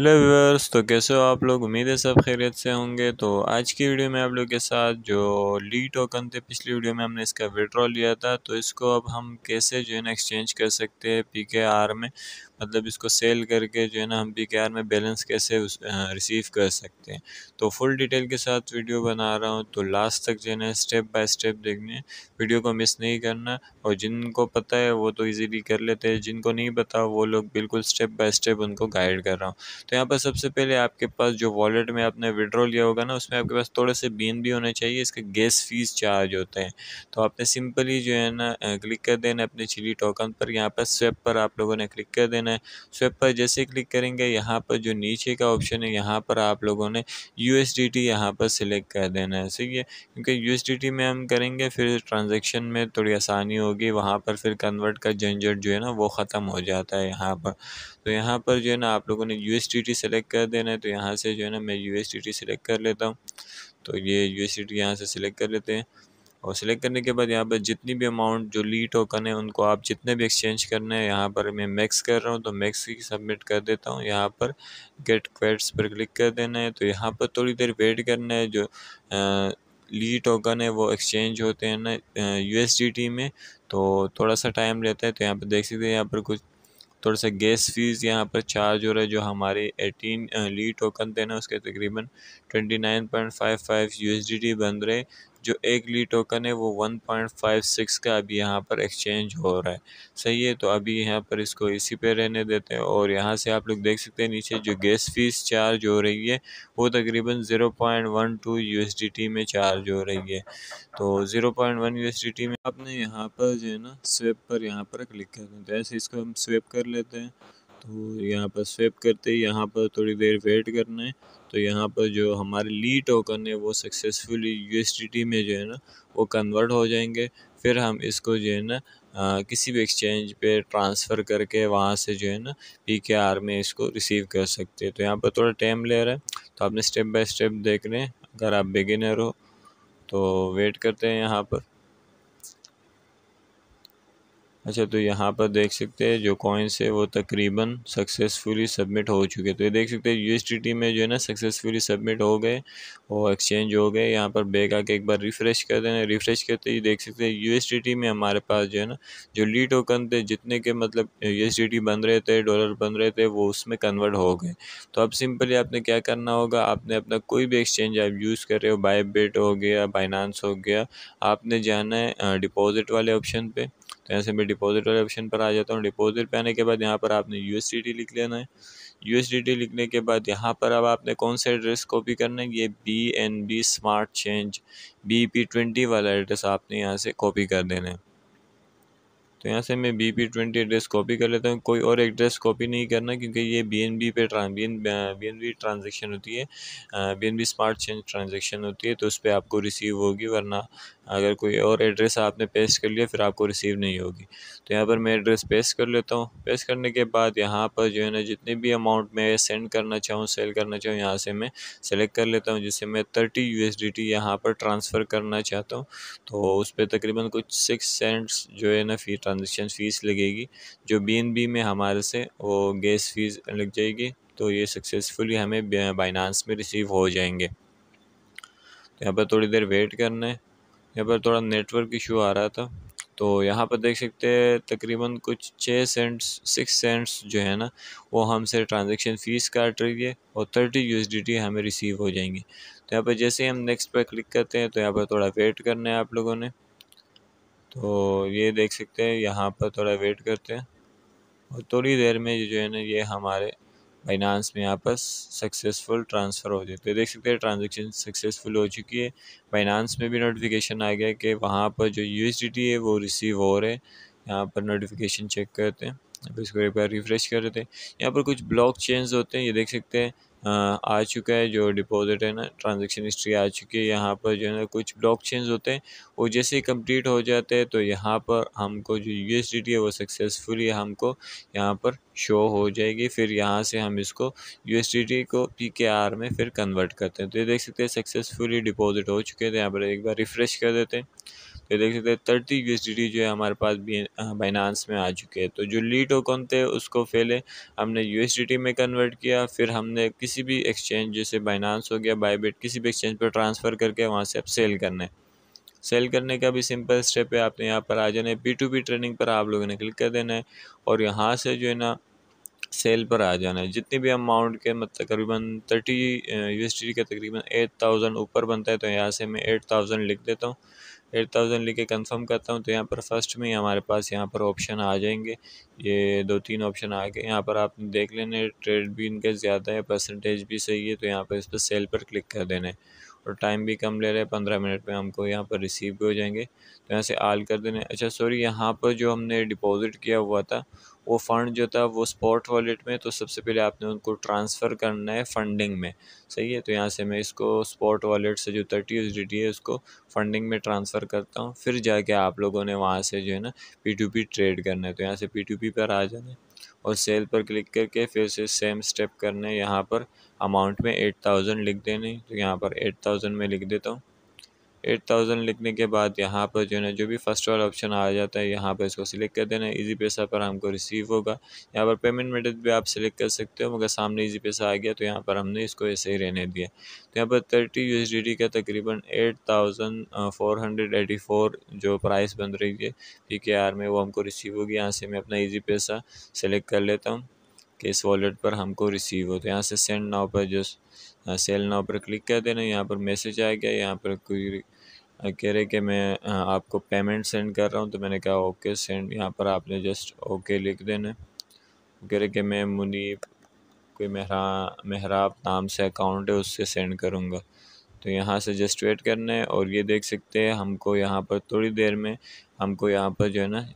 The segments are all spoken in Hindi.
हेलो व्यूअर्स तो कैसे हो आप लोग उम्मीद है सब खैरियत से होंगे तो आज की वीडियो में आप लोग के साथ जो ली टोकन थे पिछली वीडियो में हमने इसका विड्रॉ लिया था तो इसको अब हम कैसे जो है ना एक्सचेंज कर सकते हैं पी के आर में मतलब इसको सेल करके जो है ना हम पी के आर में बैलेंस कैसे उस रिसीव कर सकते हैं तो फुल डिटेल के साथ वीडियो बना रहा हूँ तो लास्ट तक जो है ना स्टेप बाय स्टेप देखने वीडियो को मिस नहीं करना और जिनको पता है वो तो ईजीली कर लेते हैं जिनको नहीं पता वो लोग बिल्कुल स्टेप बाय स्टेप उनको गाइड कर रहा हूँ तो यहाँ पर सबसे पहले आपके पास जो वॉलेट में आपने विड्रॉ लिया होगा ना उसमें आपके पास थोड़े से बीन भी होने चाहिए इसके गैस फीस चार्ज होते हैं तो आपने सिंपली जो है ना क्लिक कर देना अपने चिली टोकन पर यहाँ पर स्वेप पर आप लोगों ने क्लिक कर देना है स्वेप पर जैसे क्लिक करेंगे यहाँ पर जो नीचे का ऑप्शन है यहाँ पर आप लोगों ने यू एस डी टी यहाँ पर सिलेक्ट कर देना है सही है क्योंकि यू एस डी टी में हम करेंगे फिर ट्रांजेक्शन में थोड़ी आसानी होगी वहाँ पर फिर कन्वर्ट का झंझट जो है ना वो ख़त्म हो जाता है यहाँ पर तो यहाँ पर जो है ना आप लोगों ने U S D T select कर देना है तो यहाँ से जो है ना मैं U S D T select कर लेता हूँ तो ये यू एस डी टी यहाँ से सिलेक्ट कर लेते हैं और सिलेक्ट करने के बाद यहाँ पर जितनी भी अमाउंट जो ली टोकन है उनको आप जितने भी एक्सचेंज करना है यहाँ पर मैं मैक्स कर रहा हूँ तो मैक्स ही सबमिट कर देता हूँ यहाँ पर गेट क्वेट्स पर क्लिक कर देना है तो यहाँ पर थोड़ी देर वेट करना है जो आ, ली टोकन है वो एक्सचेंज होते हैं ना यू में तो थोड़ा सा टाइम रहता है तो यहाँ पर देख सकते हैं यहाँ पर कुछ थोड़ा सा गैस फीस यहाँ पर चार्ज हो रहा है जो हमारे एटीन ली टोकन थे ना उसके तकरीबन twenty nine point five five U S D T बन रहे जो एक ली टोकन है वो वन पॉइंट फाइव सिक्स का अभी यहाँ पर एक्सचेंज हो रहा है सही है तो अभी यहाँ पर इसको इसी पे रहने देते हैं और यहाँ से आप लोग देख सकते हैं नीचे जो गैस फीस चार्ज हो रही है वो तकरीबन जीरो 0.12 यूएसडीटी में चार्ज हो रही है तो 0.1 यूएसडीटी में आपने यहाँ पर जो है ना स्वेप पर यहाँ पर क्लिक कर देते हैं ऐसे इसको हम स्वेप कर लेते हैं तो यहाँ पर स्वेप करते ही यहाँ पर थोड़ी देर वेट करना है तो यहाँ पर जो हमारे ली टोकन है वो सक्सेसफुली यू में जो है ना वो कन्वर्ट हो जाएंगे फिर हम इसको जो है ना आ, किसी भी एक्सचेंज पे ट्रांसफ़र करके वहाँ से जो है ना पी के आर में इसको रिसीव कर सकते हैं तो यहाँ पर थोड़ा टाइम ले रहा है तो आपने स्टेप बाय स्टेप देख रहे हैं अगर आप बिगिनर हो तो वेट करते हैं यहाँ पर अच्छा तो यहाँ पर देख सकते हैं जो कॉइन्स है वो तकरीबन सक्सेसफुली सबमिट हो चुके तो ये देख सकते हैं यूएसडीटी में जो है ना सक्सेसफुली सबमिट हो गए और एक्सचेंज हो गए यहाँ पर बैग आके एक बार रिफ़्रेश कर देना रिफ़्रेश करते ही देख सकते हैं यूएसडीटी में हमारे पास जो है ना जो ली टोकन थे जितने के मतलब यूएसडीटी बन रहे थे डॉलर बन रहे थे वो उसमें कन्वर्ट हो गए तो अब सिंपली आपने क्या करना होगा आपने अपना कोई भी एक्सचेंज आप यूज़ कर रहे हो बायबेट हो गया बाइनानस हो गया आपने जाना है डिपॉज़िट वाले ऑप्शन पर तो यहाँ से मैं डिपॉजिट वाले ऑप्शन पर आ जाता हूँ डिपॉजिट पे आने के बाद यहाँ पर आपने यू लिख लेना है यू लिखने के बाद यहाँ पर अब आपने कौन सा एड्रेस कॉपी करना है ये B N B smart chain B P twenty वाला एड्रेस आपने यहाँ से कॉपी कर देना है तो यहाँ से मैं B P twenty address copy कर लेता हूँ कोई और एड्रेस कॉपी नहीं करना क्योंकि ये बी एन बी पे B N B N B transaction होती है B N B smart chain transaction होती है तो उस पर आपको रिसीव होगी वरना अगर कोई और एड्रेस आपने पेश कर लिया फिर आपको रिसीव नहीं होगी तो यहाँ पर मैं एड्रेस पेश कर लेता हूँ पेश करने के बाद यहाँ पर जो है ना जितने भी अमाउंट में सेंड करना चाहूँ सेल करना चाहूँ यहाँ से मैं सेलेक्ट कर लेता हूँ जिससे मैं thirty U S D T यहाँ पर ट्रांसफ़र करना चाहता हूँ तो उस पर तकरीबन कुछ सिक्स सेंट्स जो है ना फी ट्रांजेक्शन फ़ीस लगेगी जो बी एन बी में हमारे से वो गैस फीस लग जाएगी तो ये सक्सेसफुली हमें बाइनांस में रिसीव हो जाएंगे तो यहाँ पर थोड़ी देर वेट करना है यहाँ पर थोड़ा नेटवर्क इशू आ रहा था तो यहाँ पर देख सकते हैं तकरीबन कुछ छः सेंट्स सिक्स सेंट्स जो है ना वो हमसे ट्रांजेक्शन फ़ीस काट रही है और थर्टी यू हमें रिसीव हो जाएंगे तो यहाँ पर जैसे ही हम नेक्स्ट पर क्लिक करते हैं तो यहाँ पर थोड़ा वेट करना है आप लोगों ने तो ये देख सकते हैं यहाँ पर थोड़ा वेट करते हैं और थोड़ी देर में जो है ना ये हमारे बाइनांस में यहाँ पर सक्सेसफुल ट्रांसफ़र हो जाए तो देख सकते हैं ट्रांजेक्शन सक्सेसफुल हो चुकी है बाइनांस में भी नोटिफिकेशन आ गया कि वहाँ पर जो यू है वो रिसीव हो रहे हैं यहाँ पर नोटिफिकेशन चेक करते हैं फिर इसको एक बार रिफ़्रेश कर देते हैं यहाँ पर कुछ ब्लॉक चेंज होते हैं ये देख सकते हैं आ चुका है जो डिपॉजिट है ना ट्रांजेक्शन हिस्ट्री आ चुकी है यहाँ पर जो है ना कुछ ब्लॉक चेंज होते हैं वो जैसे ही कंप्लीट हो जाते हैं तो यहाँ पर हमको जो यू है वो सक्सेसफुली हमको यहाँ पर शो हो जाएगी फिर यहाँ से हम इसको यू को पी में फिर कन्वर्ट करते हैं तो ये देख सकते हैं सक्सेसफुली डिपॉजिट हो चुके थे तो यहाँ पर एक बार रिफ़्रेश कर देते हैं ये देख सकते हैं थर्टी यू जो है हमारे पास भी बाइनांस में आ चुके हैं तो जो ली टोकन थे उसको पहले हमने यू में कन्वर्ट किया फिर हमने किसी भी एक्सचेंज जैसे बाइनांस हो गया बाईबिट किसी भी एक्सचेंज पर ट्रांसफ़र करके वहाँ से आप सेल करना है सेल करने का भी सिंपल स्टेप है आपने यहाँ पर आ जाना है पी टू पी ट्रेनिंग पर आप लोगों ने क्लिक कर देना है और यहाँ से जो है ना सेल पर आ जाना है जितने भी अमाउंट के मतलब तकरीबन थर्टी यू एस का तकरीबन एट थाउजेंड ऊपर बनता है तो यहाँ से मैं एट थाउजेंड लिख देता हूँ एट थाउजेंड लिख के कन्फर्म करता हूँ तो यहाँ पर फर्स्ट में ही हमारे पास यहाँ पर ऑप्शन आ जाएंगे ये दो तीन ऑप्शन आ गए यहाँ पर आप देख लेने ट्रेड भी इनका ज़्यादा है परसेंटेज भी सही है तो यहाँ पर इस पर सेल पर क्लिक कर देना है और टाइम भी कम ले रहे हैं पंद्रह मिनट में हमको यहाँ पर रिसीव भी हो जाएंगे तो यहाँ से आल कर देने अच्छा सॉरी यहाँ पर जो हमने डिपॉजिट किया हुआ था वो फ़ंड जो था वो स्पॉट वॉलेट में तो सबसे पहले आपने उनको ट्रांसफ़र करना है फंडिंग में सही है तो यहाँ से मैं इसको स्पॉट वॉलेट से जो थर्टी एस डी है उसको फंडिंग में ट्रांसफ़र करता हूँ फिर जाके आप लोगों ने वहाँ से जो है ना पी पी ट्रेड करना है तो यहाँ से पी पी पर आ जाना है और सेल पर क्लिक करके फिर से सेम स्टेप करने यहाँ पर अमाउंट में एट थाउजेंड लिख देने तो यहाँ पर एट थाउजेंड में लिख देता हूँ एट थाउजेंड लिखने के बाद यहाँ पर जो है जो भी फर्स्ट वाला ऑप्शन आ जाता है यहाँ पर इसको सिलेक्ट कर देना इजी पैसा पर हमको रिसीव होगा यहाँ पर पेमेंट मेटेड भी आप सिलेक्ट कर सकते हो मगर सामने इजी पैसा आ गया तो यहाँ पर हमने इसको ऐसे ही रहने दिया तो यहाँ पर थर्टी यू का तकरीबन eight thousand four hundred eighty four जो प्राइस बन रही है पी के आर में वो हमको रिसीव होगी यहाँ से मैं अपना ईजी पैसा सेलेक्ट कर लेता हूँ कि इस वॉलेट पर हमको रिसीव हो तो यहाँ से सेंड नाव पर जो सेल हाँ, नाव पर क्लिक कर देना यहाँ पर मैसेज आ गया यहाँ पर कोई कह रहे कि मैं हाँ, आपको पेमेंट सेंड कर रहा हूँ तो मैंने कहा ओके सेंड यहाँ पर आपने जस्ट ओके लिख देना कह रहे कि मैं मुनीब कोई मेहरा मेहराब नाम से अकाउंट है उससे सेंड करूँगा तो यहाँ से जस्ट वेट करना है और ये देख सकते हैं हमको यहाँ पर थोड़ी देर में हमको यहाँ पर जो है ना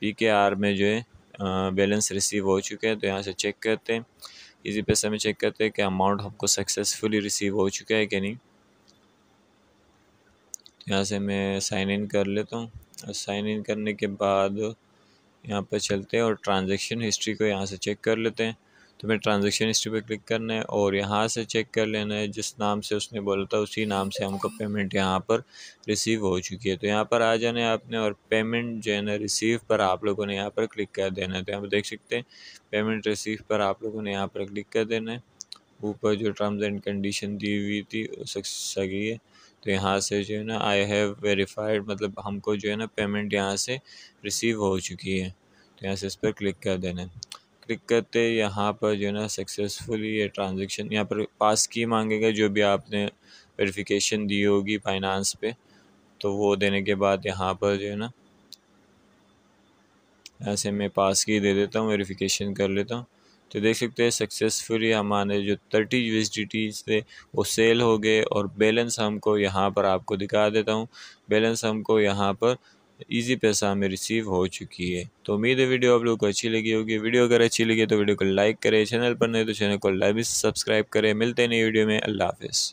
पी के आर में जो है बैलेंस रिसीव हो चुके हैं तो यहाँ से चेक करते हैं इसी पैसे में चेक करते हैं कि अमाउंट हमको सक्सेसफुली रिसीव हो चुका है कि नहीं तो यहाँ से मैं साइन इन कर लेता हूँ और साइन इन करने के बाद यहाँ पर चलते हैं और ट्रांजेक्शन हिस्ट्री को यहाँ से चेक कर लेते हैं तो मैं ट्रांजेक्शन हिस्ट्री पे क्लिक करना है और यहाँ से चेक कर लेना है जिस नाम से उसने बोला था उसी नाम से हमको पेमेंट यहाँ पर रिसीव हो चुकी है तो यहाँ पर आ जाना है आपने और पेमेंट जो है ना रिसीव पर आप लोगों ने यहाँ पर क्लिक कर देना है तो यहाँ पर देख सकते हैं पेमेंट रिसीव पर आप लोगों ने यहाँ पर क्लिक कर देना है ऊपर जो टर्म्स एंड कंडीशन दी हुई थी सक्सेस है तो यहाँ से जो है ना आई हैव वेरीफाइड मतलब हमको जो है ना पेमेंट यहाँ से रिसीव हो चुकी है तो यहाँ से इस पर क्लिक कर देना है क्लिक करते यहाँ पर जो है ना सक्सेसफुली ये ट्रांजेक्शन यहाँ पर पास की मांगेगा जो भी आपने वेरिफिकेशन दी होगी फाइनेंस पे तो वो देने के बाद यहाँ पर जो है ना ऐसे मैं पास की दे देता हूँ वेरिफिकेशन कर लेता हूँ तो देख सकते हैं सक्सेसफुली हमारे जो थर्टी यू थे वो सेल हो गए और बैलेंस हमको यहाँ पर आपको दिखा देता हूँ बैलेंस हमको यहाँ पर इजी पैसा हमें रिसीव हो चुकी है तो उम्मीद है वीडियो आप लोगों को अच्छी लगी होगी वीडियो अगर अच्छी लगी तो वीडियो को लाइक करें चैनल पर नहीं तो चैनल को लाइव सब्सक्राइब करें मिलते हैं नई वीडियो में अल्लाह हाफिज़